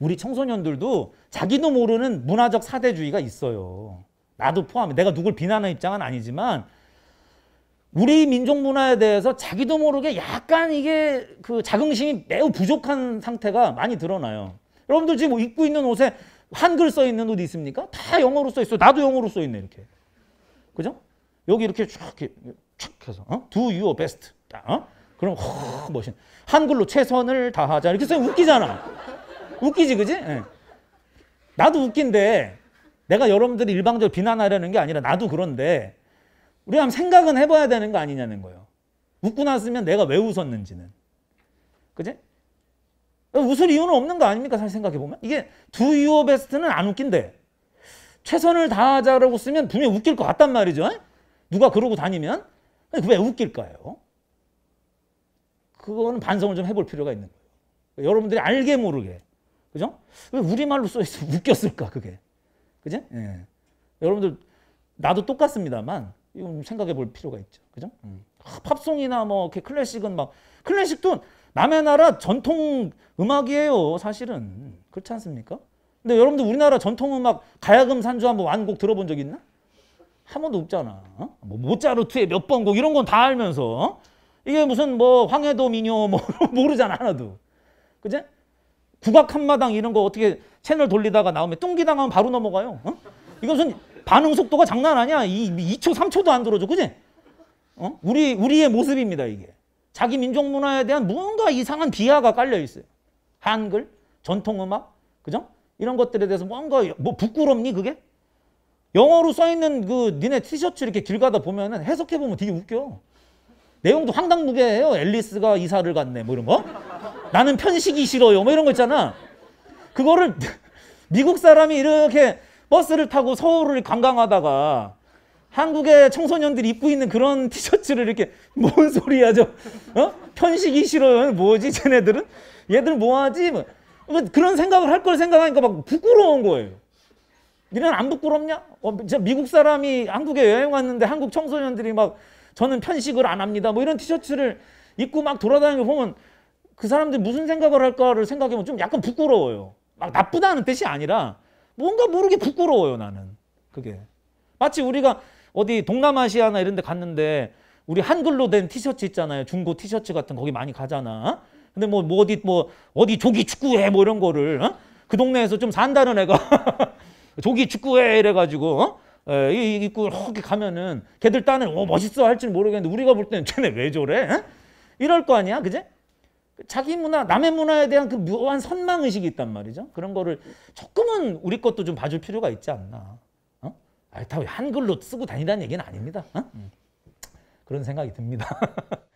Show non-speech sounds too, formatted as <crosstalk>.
우리 청소년들도 자기도 모르는 문화적 사대주의가 있어요. 나도 포함해. 내가 누굴 비난하는 입장은 아니지만 우리 민족 문화에 대해서 자기도 모르게 약간 이게 그 자긍심이 매우 부족한 상태가 많이 드러나요. 여러분들 지금 뭐 입고 있는 옷에 한글 써 있는 옷 있습니까? 다 영어로 써 있어. 나도 영어로 써 있네 이렇게. 그죠? 여기 이렇게 촥 해서 어? Do your best. 어? 그럼 허 어, 멋있. 한글로 최선을 다하자 이렇게 쓰면 웃기잖아. 웃기지 그지? 네. 나도 웃긴데 내가 여러분들이 일방적으로 비난하려는 게 아니라 나도 그런데 우리 한번 생각은 해봐야 되는 거 아니냐는 거예요. 웃고 났으면 내가 왜 웃었는지는. 그지? 웃을 이유는 없는 거 아닙니까? 사실 생각해보면. 이게 두 유어 베스트는 안 웃긴데 최선을 다하자라고 쓰면 분명히 웃길 것 같단 말이죠. 예? 누가 그러고 다니면 왜 웃길까요? 그거는 반성을 좀 해볼 필요가 있는 거예요. 여러분들이 알게 모르게 그죠? 왜 우리말로 써있어? <laughs> 웃겼을까, 그게. 그지? 예. 여러분들, 나도 똑같습니다만, 이건 생각해 볼 필요가 있죠. 그죠? 음. 아, 팝송이나 뭐, 이렇게 클래식은 막, 클래식도 남의 나라 전통 음악이에요, 사실은. 음, 그렇지 않습니까? 근데 여러분들 우리나라 전통 음악 가야금 산주 한 번 완곡 들어본 적 있나? 한 번도 없잖아. 어? 뭐모짜르트의몇 번곡 이런 건 다 알면서 어? 이게 무슨 뭐 황해도 민요 뭐 <laughs> 모르잖아 하나도. 그죠 국악 한마당 이런 거 어떻게 채널 돌리다가 나오면 뚱기당하면 바로 넘어가요. 어? 이것은 반응 속도가 장난 아니야. 이 2초, 3초도 안 들어줘. 그지? 어? 우리, 우리의 모습입니다, 이게. 자기 민족 문화에 대한 무언가 이상한 비하가 깔려 있어요. 한글, 전통음악, 그죠? 이런 것들에 대해서 뭔가, 뭐 부끄럽니, 그게? 영어로 써있는 그 니네 티셔츠 이렇게 길 가다 보면은 해석해보면 되게 웃겨. 내용도 황당무계예요. 앨리스가 이사를 갔네, 뭐 이런 거. 나는 편식이 싫어요. 뭐 이런 거 있잖아. 그거를 <laughs> 미국 사람이 이렇게 버스를 타고 서울을 관광하다가 한국의 청소년들이 입고 있는 그런 티셔츠를 이렇게 <laughs> 뭔 소리야 저 어? 편식이 싫어요 뭐지 쟤네들은 얘들 뭐하지 뭐. 뭐 그런 생각을 할 걸 생각하니까 막 부끄러운 거예요 니는 안 부끄럽냐 어, 진짜 미국 사람이 한국에 여행 왔는데 한국 청소년들이 막 저는 편식을 안 합니다 뭐 이런 티셔츠를 입고 막 돌아다니는 거 보면 그 사람들이 무슨 생각을 할까를 생각해보면 좀 약간 부끄러워요. 막 나쁘다는 뜻이 아니라 뭔가 모르게 부끄러워요 나는 그게. 마치 우리가 어디 동남아시아나 이런 데 갔는데 우리 한글로 된 티셔츠 있잖아요. 중고 티셔츠 같은 거기 많이 가잖아. 근데 뭐, 뭐 어디 뭐 어디 조기 축구회뭐 이런 거를 어? 그 동네에서 좀 산다는 애가 <laughs> 조기 축구회 이래가지고 어? 에, 예, 입고 이렇게 가면은 걔들 따는 오 어, 멋있어 할지 는 모르겠는데 우리가 볼 때는 쟤네 왜 저래? 에? 어? 이럴 거 아니야 그지 자기 문화, 남의 문화에 대한 그 묘한 선망 의식이 있단 말이죠. 그런 거를 조금은 우리 것도 좀 봐줄 필요가 있지 않나. 어? 아, 다 한글로 쓰고 다니다는 얘기는 아닙니다. 어? 음. 그런 생각이 듭니다. <laughs>